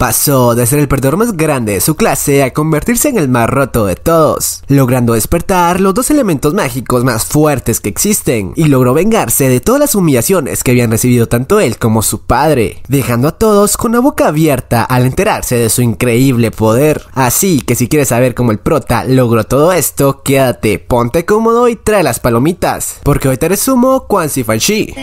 Pasó de ser el perdedor más grande de su clase a convertirse en el más roto de todos, logrando despertar los dos elementos mágicos más fuertes que existen y logró vengarse de todas las humillaciones que habían recibido tanto él como su padre, dejando a todos con la boca abierta al enterarse de su increíble poder. Así que si quieres saber cómo el prota logró todo esto, quédate, ponte cómodo y trae las palomitas, porque hoy te resumo Fan Shi.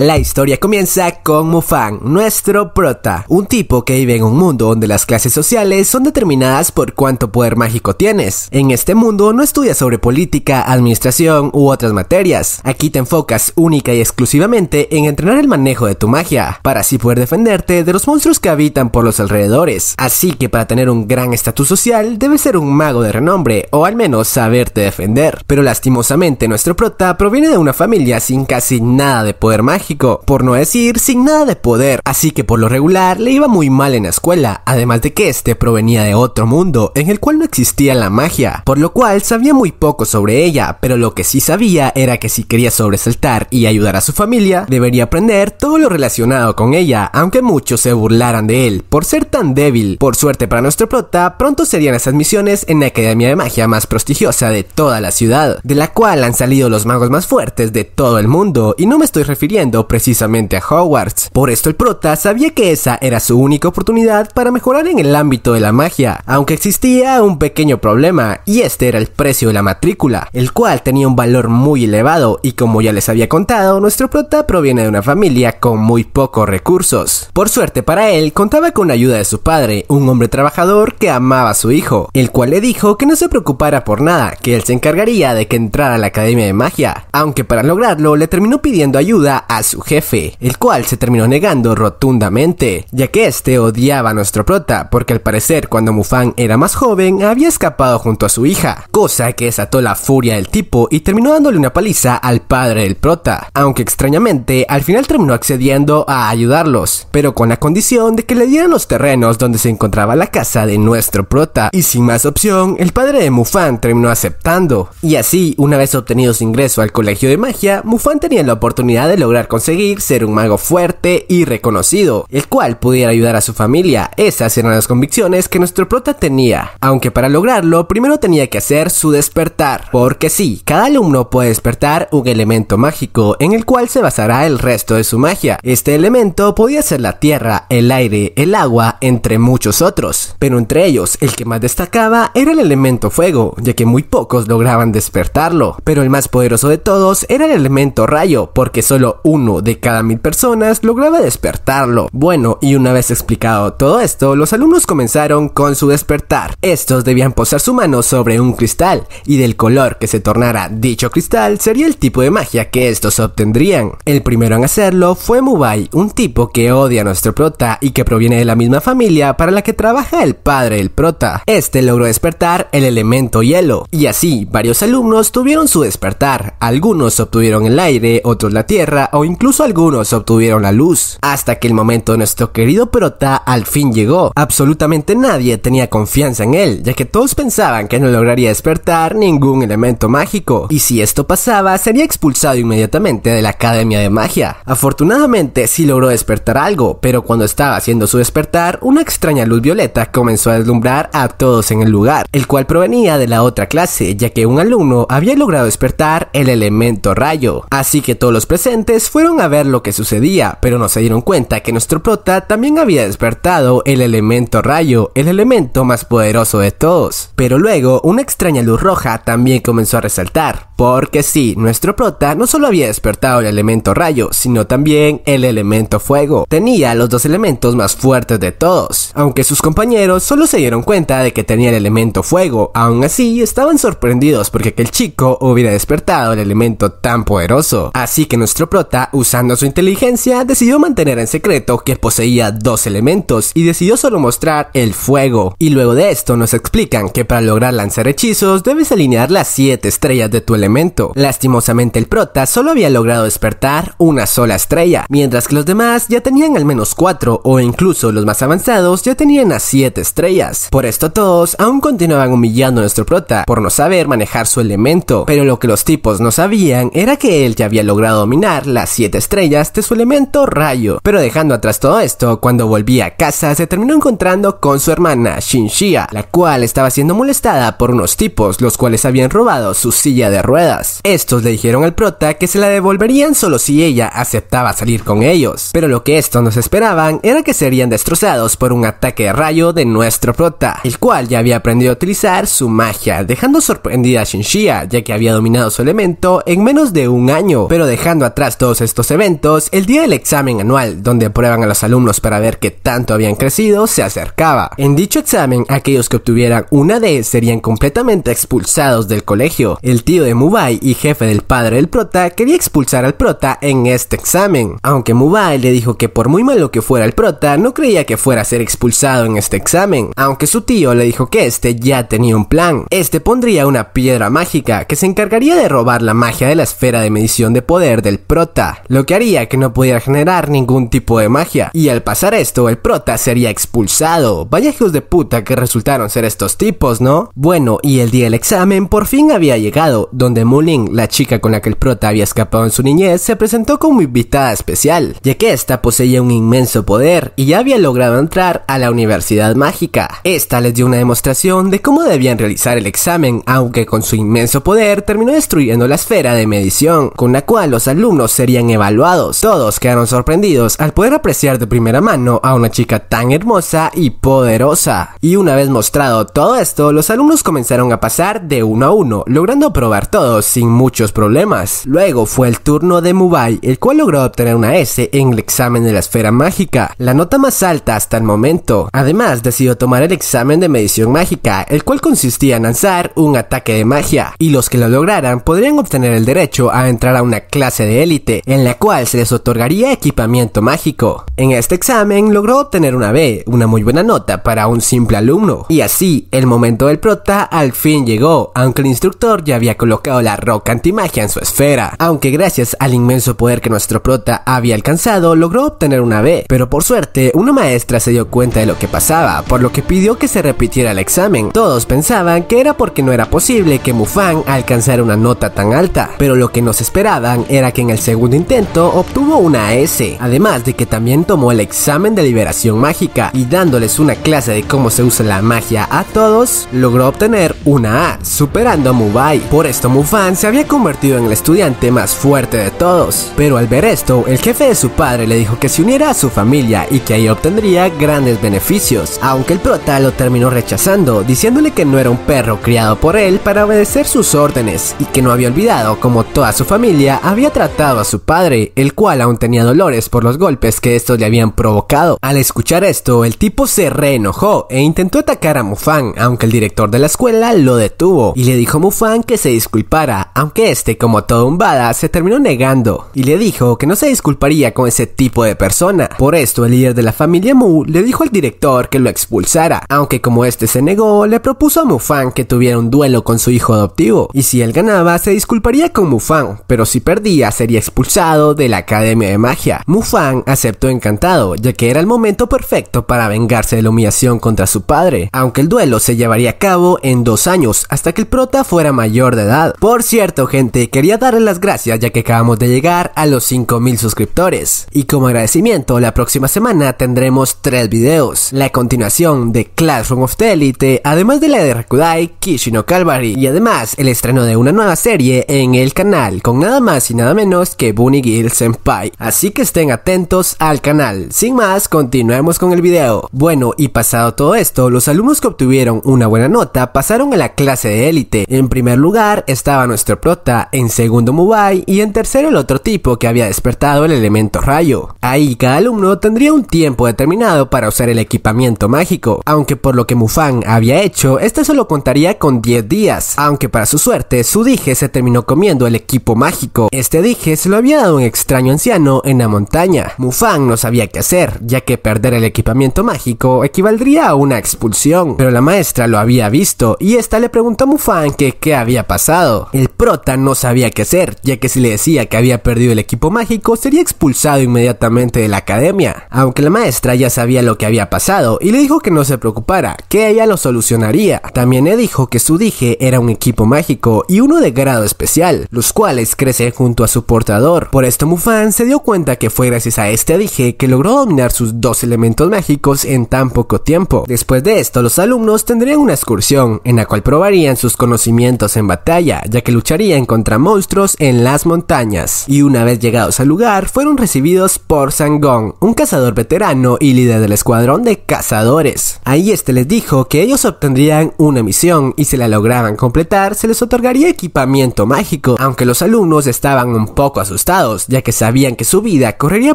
La historia comienza con Mufang, nuestro prota, un tipo que vive en un mundo donde las clases sociales son determinadas por cuánto poder mágico tienes. En este mundo no estudias sobre política, administración u otras materias. Aquí te enfocas única y exclusivamente en entrenar el manejo de tu magia, para así poder defenderte de los monstruos que habitan por los alrededores. Así que para tener un gran estatus social debes ser un mago de renombre o al menos saberte defender. Pero lastimosamente nuestro prota proviene de una familia sin casi nada de poder mágico por no decir sin nada de poder, así que por lo regular le iba muy mal en la escuela, además de que este provenía de otro mundo en el cual no existía la magia, por lo cual sabía muy poco sobre ella, pero lo que sí sabía era que si quería sobresaltar y ayudar a su familia, debería aprender todo lo relacionado con ella, aunque muchos se burlaran de él por ser tan débil. Por suerte para nuestro prota, pronto serían esas misiones en la Academia de Magia más prestigiosa de toda la ciudad, de la cual han salido los magos más fuertes de todo el mundo, y no me estoy refiriendo precisamente a Hogwarts. Por esto el prota sabía que esa era su única oportunidad para mejorar en el ámbito de la magia, aunque existía un pequeño problema, y este era el precio de la matrícula, el cual tenía un valor muy elevado, y como ya les había contado, nuestro prota proviene de una familia con muy pocos recursos. Por suerte para él, contaba con la ayuda de su padre, un hombre trabajador que amaba a su hijo, el cual le dijo que no se preocupara por nada, que él se encargaría de que entrara a la Academia de Magia, aunque para lograrlo le terminó pidiendo ayuda a su jefe, el cual se terminó negando rotundamente, ya que este odiaba a nuestro prota, porque al parecer cuando Mufan era más joven había escapado junto a su hija, cosa que desató la furia del tipo y terminó dándole una paliza al padre del prota, aunque extrañamente al final terminó accediendo a ayudarlos, pero con la condición de que le dieran los terrenos donde se encontraba la casa de nuestro prota, y sin más opción, el padre de Mufan terminó aceptando, y así, una vez obtenido su ingreso al colegio de magia, Mufan tenía la oportunidad de lograr conseguir ser un mago fuerte y reconocido, el cual pudiera ayudar a su familia. Esas eran las convicciones que nuestro prota tenía, aunque para lograrlo primero tenía que hacer su despertar, porque sí, cada alumno puede despertar un elemento mágico en el cual se basará el resto de su magia. Este elemento podía ser la tierra, el aire, el agua, entre muchos otros, pero entre ellos el que más destacaba era el elemento fuego, ya que muy pocos lograban despertarlo, pero el más poderoso de todos era el elemento rayo, porque solo uno de cada mil personas lograba despertarlo. Bueno, y una vez explicado todo esto, los alumnos comenzaron con su despertar. Estos debían posar su mano sobre un cristal, y del color que se tornara dicho cristal sería el tipo de magia que estos obtendrían. El primero en hacerlo fue Mubai, un tipo que odia a nuestro prota y que proviene de la misma familia para la que trabaja el padre del prota. Este logró despertar el elemento hielo, y así varios alumnos tuvieron su despertar. Algunos obtuvieron el aire, otros la tierra o incluso incluso algunos obtuvieron la luz, hasta que el momento de nuestro querido Perota al fin llegó. Absolutamente nadie tenía confianza en él, ya que todos pensaban que no lograría despertar ningún elemento mágico, y si esto pasaba sería expulsado inmediatamente de la Academia de Magia. Afortunadamente sí logró despertar algo, pero cuando estaba haciendo su despertar, una extraña luz violeta comenzó a deslumbrar a todos en el lugar, el cual provenía de la otra clase, ya que un alumno había logrado despertar el elemento rayo, así que todos los presentes fueron a ver lo que sucedía, pero no se dieron cuenta que nuestro prota también había despertado el elemento rayo, el elemento más poderoso de todos. Pero luego, una extraña luz roja también comenzó a resaltar, porque sí, nuestro prota no solo había despertado el elemento rayo, sino también el elemento fuego. Tenía los dos elementos más fuertes de todos, aunque sus compañeros solo se dieron cuenta de que tenía el elemento fuego, aún así estaban sorprendidos porque aquel chico hubiera despertado el elemento tan poderoso. Así que nuestro prota usando su inteligencia, decidió mantener en secreto que poseía dos elementos y decidió solo mostrar el fuego. Y luego de esto nos explican que para lograr lanzar hechizos debes alinear las siete estrellas de tu elemento. Lastimosamente el prota solo había logrado despertar una sola estrella, mientras que los demás ya tenían al menos cuatro o incluso los más avanzados ya tenían a siete estrellas. Por esto todos aún continuaban humillando a nuestro prota por no saber manejar su elemento, pero lo que los tipos no sabían era que él ya había logrado dominar las 7 estrellas de su elemento rayo. Pero dejando atrás todo esto, cuando volvía a casa se terminó encontrando con su hermana Shinshia, la cual estaba siendo molestada por unos tipos los cuales habían robado su silla de ruedas. Estos le dijeron al prota que se la devolverían solo si ella aceptaba salir con ellos, pero lo que estos nos esperaban era que serían destrozados por un ataque de rayo de nuestro prota, el cual ya había aprendido a utilizar su magia, dejando sorprendida a Shinshia, ya que había dominado su elemento en menos de un año, pero dejando atrás todos estos eventos, el día del examen anual, donde aprueban a los alumnos para ver qué tanto habían crecido, se acercaba. En dicho examen, aquellos que obtuvieran una D serían completamente expulsados del colegio. El tío de Mubai y jefe del padre del prota quería expulsar al prota en este examen, aunque Mubai le dijo que por muy malo que fuera el prota, no creía que fuera a ser expulsado en este examen, aunque su tío le dijo que este ya tenía un plan. Este pondría una piedra mágica que se encargaría de robar la magia de la esfera de medición de poder del prota lo que haría que no pudiera generar ningún tipo de magia. Y al pasar esto, el prota sería expulsado. Vaya hijos de puta que resultaron ser estos tipos, ¿no? Bueno, y el día del examen por fin había llegado, donde Mulin, la chica con la que el prota había escapado en su niñez, se presentó como invitada especial, ya que esta poseía un inmenso poder y ya había logrado entrar a la Universidad Mágica. Esta les dio una demostración de cómo debían realizar el examen, aunque con su inmenso poder terminó destruyendo la esfera de medición, con la cual los alumnos serían evaluados. Todos quedaron sorprendidos al poder apreciar de primera mano a una chica tan hermosa y poderosa. Y una vez mostrado todo esto, los alumnos comenzaron a pasar de uno a uno, logrando probar todos sin muchos problemas. Luego fue el turno de Mubai, el cual logró obtener una S en el examen de la esfera mágica, la nota más alta hasta el momento. Además, decidió tomar el examen de medición mágica, el cual consistía en lanzar un ataque de magia, y los que lo lograran podrían obtener el derecho a entrar a una clase de élite en la cual se les otorgaría equipamiento mágico. En este examen logró obtener una B, una muy buena nota para un simple alumno. Y así, el momento del prota al fin llegó, aunque el instructor ya había colocado la roca antimagia en su esfera. Aunque gracias al inmenso poder que nuestro prota había alcanzado, logró obtener una B. Pero por suerte, una maestra se dio cuenta de lo que pasaba, por lo que pidió que se repitiera el examen. Todos pensaban que era porque no era posible que Mufang alcanzara una nota tan alta, pero lo que nos esperaban era que en el segundo intento obtuvo una S, además de que también tomó el examen de liberación mágica y dándoles una clase de cómo se usa la magia a todos, logró obtener una A, superando a Mubai. Por esto Mufan se había convertido en el estudiante más fuerte de todos, pero al ver esto, el jefe de su padre le dijo que se uniera a su familia y que ahí obtendría grandes beneficios, aunque el prota lo terminó rechazando, diciéndole que no era un perro criado por él para obedecer sus órdenes y que no había olvidado cómo toda su familia había tratado a su padre el cual aún tenía dolores por los golpes que estos le habían provocado. Al escuchar esto, el tipo se reenojó e intentó atacar a Mufan, aunque el director de la escuela lo detuvo y le dijo a Mufan que se disculpara, aunque este, como todo un bada, se terminó negando y le dijo que no se disculparía con ese tipo de persona. Por esto, el líder de la familia Mu le dijo al director que lo expulsara, aunque como este se negó, le propuso a Mufan que tuviera un duelo con su hijo adoptivo y si él ganaba, se disculparía con Mufan, pero si perdía, sería expulsado de la Academia de Magia. Mufang aceptó encantado, ya que era el momento perfecto para vengarse de la humillación contra su padre, aunque el duelo se llevaría a cabo en dos años, hasta que el prota fuera mayor de edad. Por cierto, gente, quería darles las gracias ya que acabamos de llegar a los 5000 suscriptores. Y como agradecimiento, la próxima semana tendremos tres videos, la continuación de Classroom of the Elite, además de la de Rakudai, Kishino Calvary, y además el estreno de una nueva serie en el canal, con nada más y nada menos que Bull Gil Senpai, así que estén atentos al canal. Sin más, continuemos con el video. Bueno, y pasado todo esto, los alumnos que obtuvieron una buena nota pasaron a la clase de élite. En primer lugar estaba nuestro prota, en segundo Mubai y en tercero el otro tipo que había despertado el elemento rayo. Ahí cada alumno tendría un tiempo determinado para usar el equipamiento mágico, aunque por lo que Mufan había hecho, este solo contaría con 10 días, aunque para su suerte su dije se terminó comiendo el equipo mágico. Este dije se lo había a un extraño anciano en la montaña. Mufang no sabía qué hacer, ya que perder el equipamiento mágico equivaldría a una expulsión. Pero la maestra lo había visto y esta le preguntó a Mufang que qué había pasado. El prota no sabía qué hacer, ya que si le decía que había perdido el equipo mágico sería expulsado inmediatamente de la academia. Aunque la maestra ya sabía lo que había pasado y le dijo que no se preocupara, que ella lo solucionaría. También le dijo que su dije era un equipo mágico y uno de grado especial, los cuales crecen junto a su portador por esto Mufan se dio cuenta que fue gracias a este dije que logró dominar sus dos elementos mágicos en tan poco tiempo. Después de esto, los alumnos tendrían una excursión en la cual probarían sus conocimientos en batalla, ya que lucharían contra monstruos en las montañas. Y una vez llegados al lugar, fueron recibidos por Sangong, un cazador veterano y líder del escuadrón de cazadores. Ahí este les dijo que ellos obtendrían una misión y si la lograban completar, se les otorgaría equipamiento mágico, aunque los alumnos estaban un poco asustados ya que sabían que su vida correría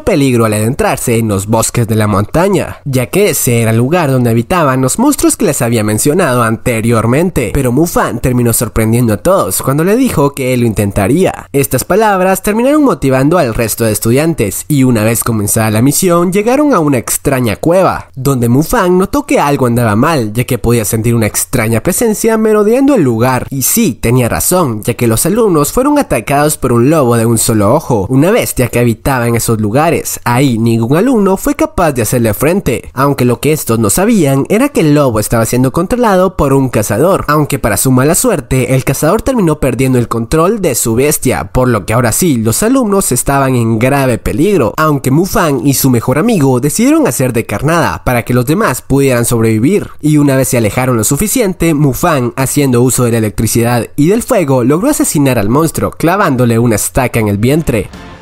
peligro al adentrarse en los bosques de la montaña, ya que ese era el lugar donde habitaban los monstruos que les había mencionado anteriormente. Pero Mufan terminó sorprendiendo a todos cuando le dijo que él lo intentaría. Estas palabras terminaron motivando al resto de estudiantes y una vez comenzada la misión llegaron a una extraña cueva, donde Mufan notó que algo andaba mal, ya que podía sentir una extraña presencia merodeando el lugar. Y sí, tenía razón, ya que los alumnos fueron atacados por un lobo de un solo ojo una bestia que habitaba en esos lugares. Ahí ningún alumno fue capaz de hacerle frente, aunque lo que estos no sabían era que el lobo estaba siendo controlado por un cazador, aunque para su mala suerte el cazador terminó perdiendo el control de su bestia, por lo que ahora sí los alumnos estaban en grave peligro, aunque Mufan y su mejor amigo decidieron hacer de carnada para que los demás pudieran sobrevivir, y una vez se alejaron lo suficiente, Mufan, haciendo uso de la electricidad y del fuego, logró asesinar al monstruo clavándole una estaca en el vientre, day.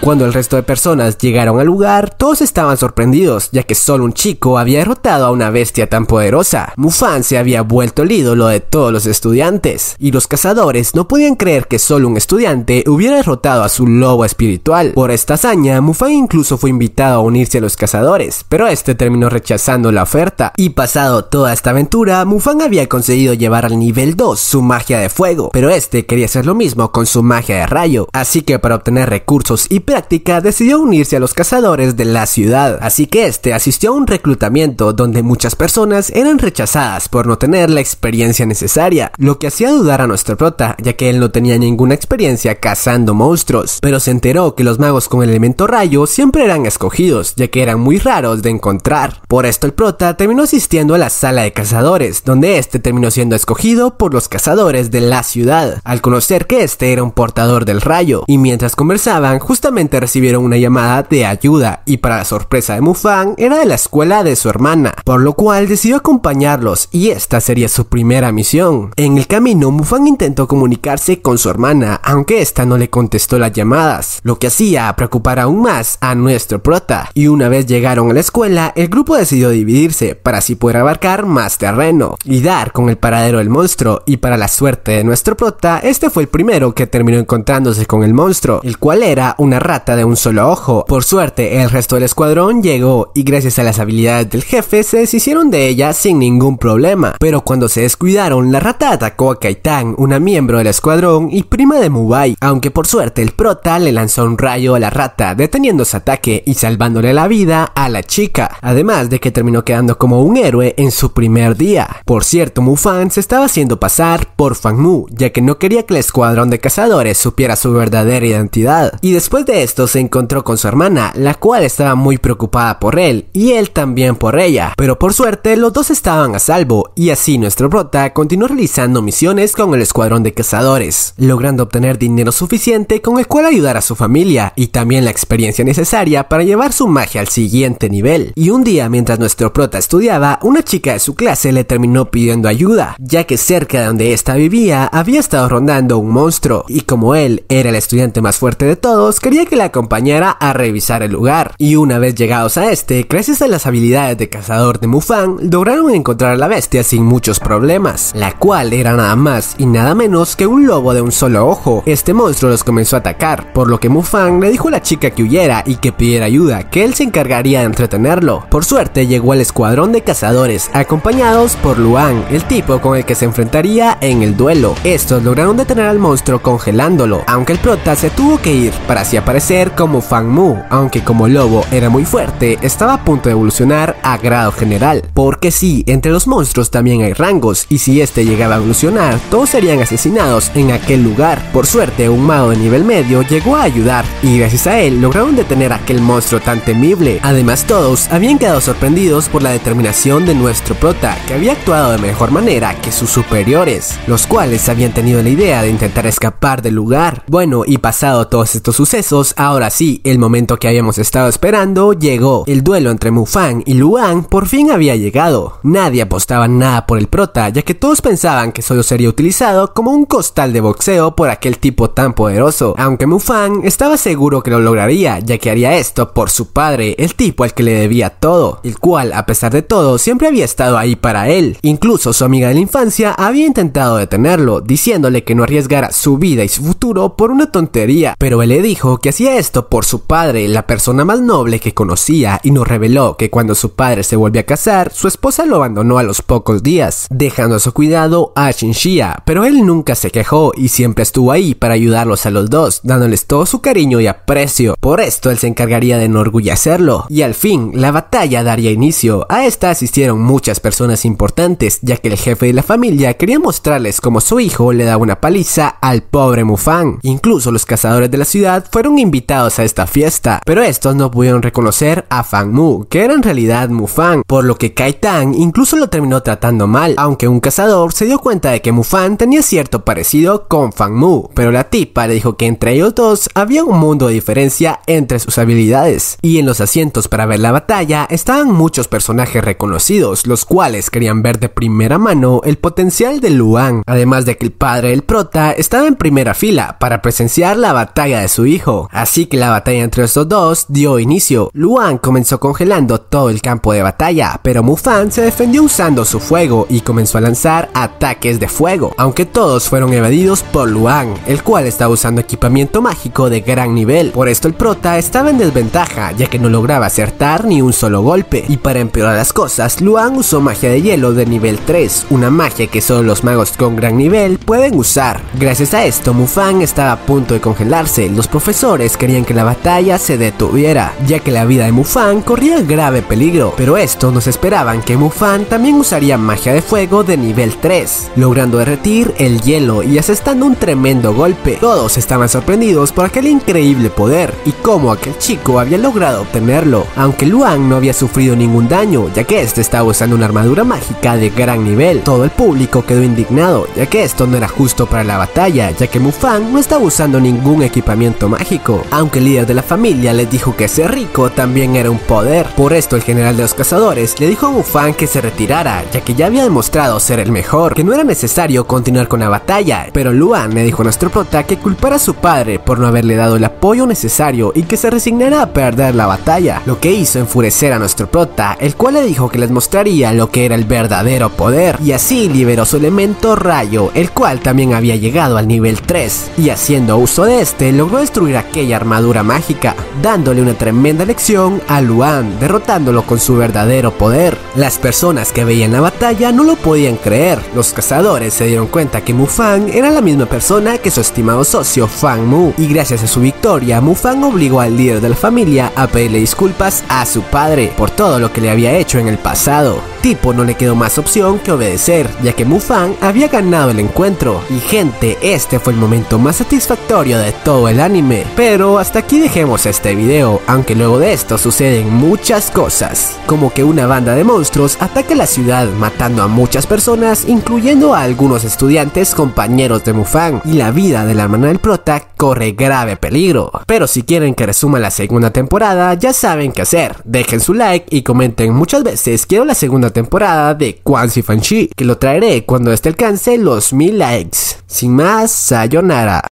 Cuando el resto de personas llegaron al lugar, todos estaban sorprendidos, ya que solo un chico había derrotado a una bestia tan poderosa. Mufan se había vuelto el ídolo de todos los estudiantes, y los cazadores no podían creer que solo un estudiante hubiera derrotado a su lobo espiritual. Por esta hazaña, Mufan incluso fue invitado a unirse a los cazadores, pero este terminó rechazando la oferta. Y pasado toda esta aventura, Mufan había conseguido llevar al nivel 2 su magia de fuego, pero este quería hacer lo mismo con su magia de rayo, así que para obtener recursos y práctica decidió unirse a los cazadores de la ciudad, así que este asistió a un reclutamiento donde muchas personas eran rechazadas por no tener la experiencia necesaria, lo que hacía dudar a nuestro prota, ya que él no tenía ninguna experiencia cazando monstruos, pero se enteró que los magos con el elemento rayo siempre eran escogidos, ya que eran muy raros de encontrar. Por esto el prota terminó asistiendo a la sala de cazadores, donde este terminó siendo escogido por los cazadores de la ciudad, al conocer que este era un portador del rayo, y mientras conversaban, justamente recibieron una llamada de ayuda y para la sorpresa de Mufang era de la escuela de su hermana, por lo cual decidió acompañarlos y esta sería su primera misión. En el camino Mufang intentó comunicarse con su hermana, aunque esta no le contestó las llamadas, lo que hacía preocupar aún más a nuestro prota. Y una vez llegaron a la escuela, el grupo decidió dividirse para así poder abarcar más terreno y dar con el paradero del monstruo y para la suerte de nuestro prota, este fue el primero que terminó encontrándose con el monstruo, el cual era una rata de un solo ojo. Por suerte, el resto del escuadrón llegó y gracias a las habilidades del jefe se deshicieron de ella sin ningún problema. Pero cuando se descuidaron, la rata atacó a Kaitán, una miembro del escuadrón y prima de Mubai, aunque por suerte el prota le lanzó un rayo a la rata, deteniendo su ataque y salvándole la vida a la chica, además de que terminó quedando como un héroe en su primer día. Por cierto, Mufan se estaba haciendo pasar por Fangmu, ya que no quería que el escuadrón de cazadores supiera su verdadera identidad. Y después de esto se encontró con su hermana, la cual estaba muy preocupada por él y él también por ella, pero por suerte los dos estaban a salvo y así nuestro prota continuó realizando misiones con el escuadrón de cazadores, logrando obtener dinero suficiente con el cual ayudar a su familia y también la experiencia necesaria para llevar su magia al siguiente nivel. Y un día mientras nuestro prota estudiaba, una chica de su clase le terminó pidiendo ayuda, ya que cerca de donde ésta vivía había estado rondando un monstruo y como él era el estudiante más fuerte de todos, quería que la acompañara a revisar el lugar. Y una vez llegados a este, gracias a las habilidades de cazador de Mufang, lograron encontrar a la bestia sin muchos problemas, la cual era nada más y nada menos que un lobo de un solo ojo. Este monstruo los comenzó a atacar, por lo que Mufang le dijo a la chica que huyera y que pidiera ayuda, que él se encargaría de entretenerlo. Por suerte llegó al escuadrón de cazadores, acompañados por Luan, el tipo con el que se enfrentaría en el duelo. Estos lograron detener al monstruo congelándolo, aunque el prota se tuvo que ir para así aparecer ser como Fang Mu, aunque como lobo era muy fuerte, estaba a punto de evolucionar a grado general. Porque sí, entre los monstruos también hay rangos, y si este llegaba a evolucionar, todos serían asesinados en aquel lugar. Por suerte, un mago de nivel medio llegó a ayudar, y gracias a él lograron detener a aquel monstruo tan temible. Además, todos habían quedado sorprendidos por la determinación de nuestro prota, que había actuado de mejor manera que sus superiores, los cuales habían tenido la idea de intentar escapar del lugar. Bueno, y pasado todos estos sucesos, pues ahora sí, el momento que habíamos estado esperando llegó. El duelo entre Mufang y Luang por fin había llegado. Nadie apostaba nada por el prota, ya que todos pensaban que solo sería utilizado como un costal de boxeo por aquel tipo tan poderoso, aunque Mufang estaba seguro que lo lograría, ya que haría esto por su padre, el tipo al que le debía todo, el cual, a pesar de todo, siempre había estado ahí para él. Incluso su amiga de la infancia había intentado detenerlo, diciéndole que no arriesgara su vida y su futuro por una tontería, pero él le dijo que así esto por su padre, la persona más noble que conocía, y nos reveló que cuando su padre se volvió a casar, su esposa lo abandonó a los pocos días, dejando a su cuidado a Shinshia, pero él nunca se quejó y siempre estuvo ahí para ayudarlos a los dos, dándoles todo su cariño y aprecio. Por esto él se encargaría de enorgullecerlo, y al fin la batalla daría inicio. A esta asistieron muchas personas importantes, ya que el jefe de la familia quería mostrarles cómo su hijo le daba una paliza al pobre Mufan. Incluso los cazadores de la ciudad fueron invitados a esta fiesta, pero estos no pudieron reconocer a Fang Mu, que era en realidad Fang, por lo que Tang incluso lo terminó tratando mal, aunque un cazador se dio cuenta de que Mufang tenía cierto parecido con Fang Mu, pero la tipa le dijo que entre ellos dos había un mundo de diferencia entre sus habilidades, y en los asientos para ver la batalla estaban muchos personajes reconocidos, los cuales querían ver de primera mano el potencial de Luan, además de que el padre del prota estaba en primera fila para presenciar la batalla de su hijo, Así que la batalla entre estos dos dio inicio. Luan comenzó congelando todo el campo de batalla, pero Mufan se defendió usando su fuego y comenzó a lanzar ataques de fuego, aunque todos fueron evadidos por Luan, el cual estaba usando equipamiento mágico de gran nivel. Por esto el prota estaba en desventaja, ya que no lograba acertar ni un solo golpe. Y para empeorar las cosas, Luan usó magia de hielo de nivel 3, una magia que solo los magos con gran nivel pueden usar. Gracias a esto, Mufan estaba a punto de congelarse. Los profesores querían que la batalla se detuviera, ya que la vida de Mufan corría grave peligro, pero estos nos esperaban que Mufan también usaría magia de fuego de nivel 3, logrando derretir el hielo y asestando un tremendo golpe. Todos estaban sorprendidos por aquel increíble poder y cómo aquel chico había logrado obtenerlo, aunque Luan no había sufrido ningún daño, ya que este estaba usando una armadura mágica de gran nivel. Todo el público quedó indignado, ya que esto no era justo para la batalla, ya que Mufan no estaba usando ningún equipamiento mágico aunque el líder de la familia les dijo que ser rico también era un poder. Por esto el general de los cazadores le dijo a Mufan que se retirara, ya que ya había demostrado ser el mejor, que no era necesario continuar con la batalla, pero Luan le dijo a nuestro prota que culpara a su padre por no haberle dado el apoyo necesario y que se resignara a perder la batalla, lo que hizo enfurecer a nuestro prota, el cual le dijo que les mostraría lo que era el verdadero poder, y así liberó su elemento rayo, el cual también había llegado al nivel 3, y haciendo uso de este logró destruir a y armadura mágica, dándole una tremenda lección a Luan, derrotándolo con su verdadero poder. Las personas que veían la batalla no lo podían creer, los cazadores se dieron cuenta que Fang era la misma persona que su estimado socio Fang Mu, y gracias a su victoria, Fang obligó al líder de la familia a pedirle disculpas a su padre por todo lo que le había hecho en el pasado tipo no le quedó más opción que obedecer, ya que Mufang había ganado el encuentro. Y gente, este fue el momento más satisfactorio de todo el anime. Pero hasta aquí dejemos este video, aunque luego de esto suceden muchas cosas. Como que una banda de monstruos ataca la ciudad matando a muchas personas, incluyendo a algunos estudiantes compañeros de Mufang. Y la vida de la hermana del prota corre grave peligro. Pero si quieren que resuma la segunda temporada, ya saben qué hacer. Dejen su like y comenten muchas veces quiero la segunda temporada de Quansi Fanchi, que lo traeré cuando este alcance los mil likes. Sin más, sayonara.